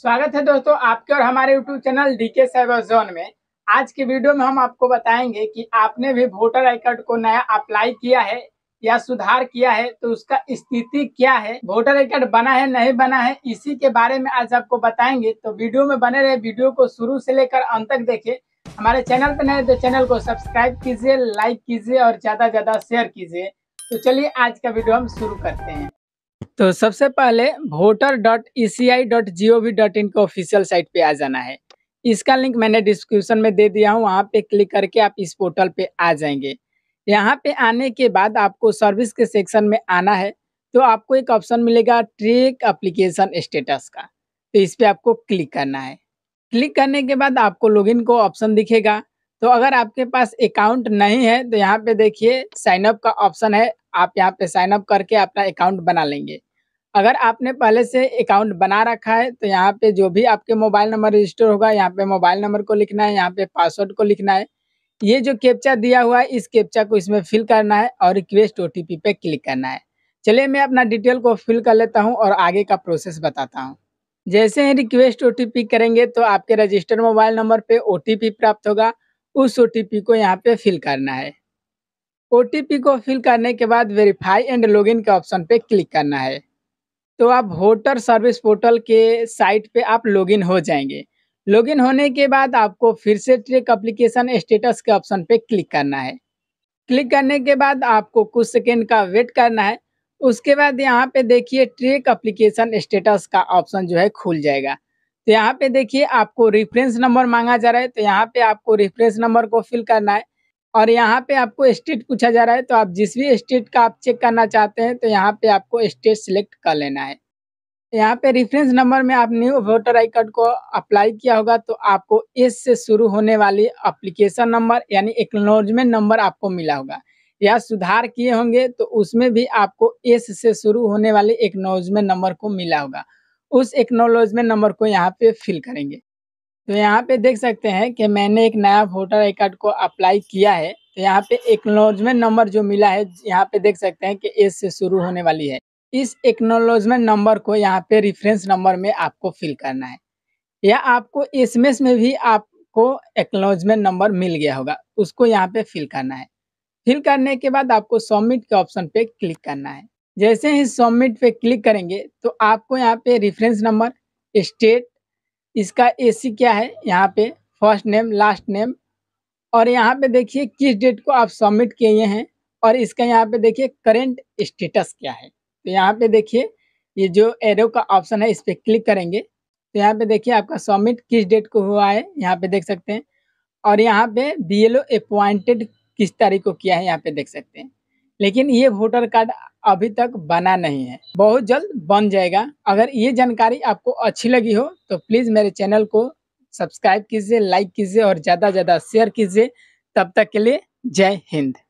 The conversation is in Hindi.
स्वागत है दोस्तों आपके और हमारे YouTube channel D K cyber zone में आज की वीडियो में हम आपको बताएंगे कि आपने भी वोटर आई कार्ड को नया अप्लाई किया है या सुधार किया है तो उसका स्थिति क्या है वोटर आई कार्ड बना है नहीं बना है इसी के बारे में आज आपको बताएंगे तो वीडियो में बने रहे वीडियो को शुरू से लेकर अंत तक देखे हमारे चैनल पर नए तो चैनल को सब्सक्राइब कीजिए लाइक कीजिए और ज्यादा ज्यादा शेयर कीजिए तो चलिए आज का वीडियो हम शुरू करते हैं तो सबसे पहले voter dot E C I dot G O V dot in के ऑफिशियल साइट पे आ जाना है इसका लिंक मैंने डिस्क्रिप्शन में दे दिया हूँ वहाँ पे क्लिक करके आप इस पोर्टल पे आ जाएंगे यहाँ पे आने के बाद आपको सर्विस के सेक्शन में आना है तो आपको एक ऑप्शन मिलेगा ट्रेक अप्लीकेशन स्टेटस का तो इस पर आपको क्लिक करना है क्लिक करने के बाद आपको लॉगिन को ऑप्शन दिखेगा तो अगर आपके पास अकाउंट नहीं है तो यहाँ पे देखिए साइन अप का ऑप्शन है आप यहाँ पे साइन अप करके अपना अकाउंट बना लेंगे अगर आपने पहले से अकाउंट बना रखा है तो यहाँ पे जो भी आपके मोबाइल नंबर रजिस्टर होगा यहाँ पे मोबाइल नंबर को लिखना है यहाँ पे पासवर्ड को लिखना है ये जो कैप्चा दिया हुआ है इस कैप्चा को इसमें फिल करना है और रिक्वेस्ट ओ पे क्लिक करना है चलिए मैं अपना डिटेल को फिल कर लेता हूँ और आगे का प्रोसेस बताता हूँ जैसे ही रिक्वेस्ट ओ करेंगे तो आपके रजिस्टर्ड मोबाइल नंबर पर ओ प्राप्त होगा उस ओ को यहाँ पे फिल करना है ओ को फिल करने के बाद वेरीफाई एंड लॉगिन के ऑप्शन पे क्लिक करना है तो आप वोटर सर्विस पोर्टल के साइट पे आप लॉगिन हो जाएंगे लॉगिन होने के बाद आपको फिर से ट्रेक अप्लीकेशन स्टेटस के ऑप्शन पे क्लिक करना है क्लिक करने के बाद आपको कुछ सेकेंड का वेट करना है उसके बाद यहाँ पे देखिए ट्रेक अप्लीकेशन स्टेटस का ऑप्शन जो है खुल जाएगा तो यहाँ पे देखिए आपको रेफरेंस नंबर मांगा जा रहा है तो यहाँ पे आपको रेफरेंस नंबर को फिल करना है और यहाँ पे आपको स्टेट पूछा जा रहा है तो आप जिस भी स्टेट का आप चेक करना चाहते हैं तो यहाँ पे आपको स्टेट सिलेक्ट कर लेना है यहाँ पे रेफरेंस नंबर में आप न्यू वोटर आई कार्ड को अप्लाई किया होगा तो आपको एस से शुरू होने वाली अप्लीकेशन नंबर यानी एक्नोलॉजमेंट नंबर आपको मिला होगा या सुधार किए होंगे तो उसमें भी आपको एस से शुरू होने वाले एक्नोलॉजमेंट नंबर को मिला होगा उस एक्नोलॉजमेंट नंबर को यहाँ पे फिल करेंगे तो यहाँ पे देख सकते हैं कि मैंने एक नया वोटर आई कार्ड को अप्लाई किया है तो यहाँ पे एक्नोलॉजमेंट नंबर जो मिला है यहाँ पे देख सकते हैं कि एस से शुरू होने वाली है इस एक्नोलॉजमेंट नंबर को यहाँ पे रिफरेंस नंबर में आपको फिल करना है या आपको एस में भी आपको एक्नोलॉजमेंट नंबर मिल गया होगा उसको यहाँ पे फिल करना है फिल करने के बाद आपको सबमिट के ऑप्शन पे क्लिक करना है जैसे ही सबमिट पे क्लिक करेंगे तो आपको यहाँ पे रेफरेंस नंबर स्टेट इसका एसी क्या है यहाँ पे फर्स्ट नेम लास्ट नेम और यहाँ पे देखिए किस डेट को आप सबमिट किए हैं और इसका यहाँ पे देखिए करेंट स्टेटस क्या है तो यहाँ पे देखिए ये जो एरो का ऑप्शन है इस पर क्लिक करेंगे तो यहाँ पे देखिए आपका सबमिट किस डेट को हुआ है यहाँ पे देख सकते हैं और यहाँ पे बी एल अपॉइंटेड किस तारीख को किया है यहाँ पे देख सकते हैं लेकिन ये वोटर कार्ड अभी तक बना नहीं है बहुत जल्द बन जाएगा अगर ये जानकारी आपको अच्छी लगी हो तो प्लीज़ मेरे चैनल को सब्सक्राइब कीजिए लाइक कीजिए और ज़्यादा ज़्यादा शेयर कीजिए तब तक के लिए जय हिंद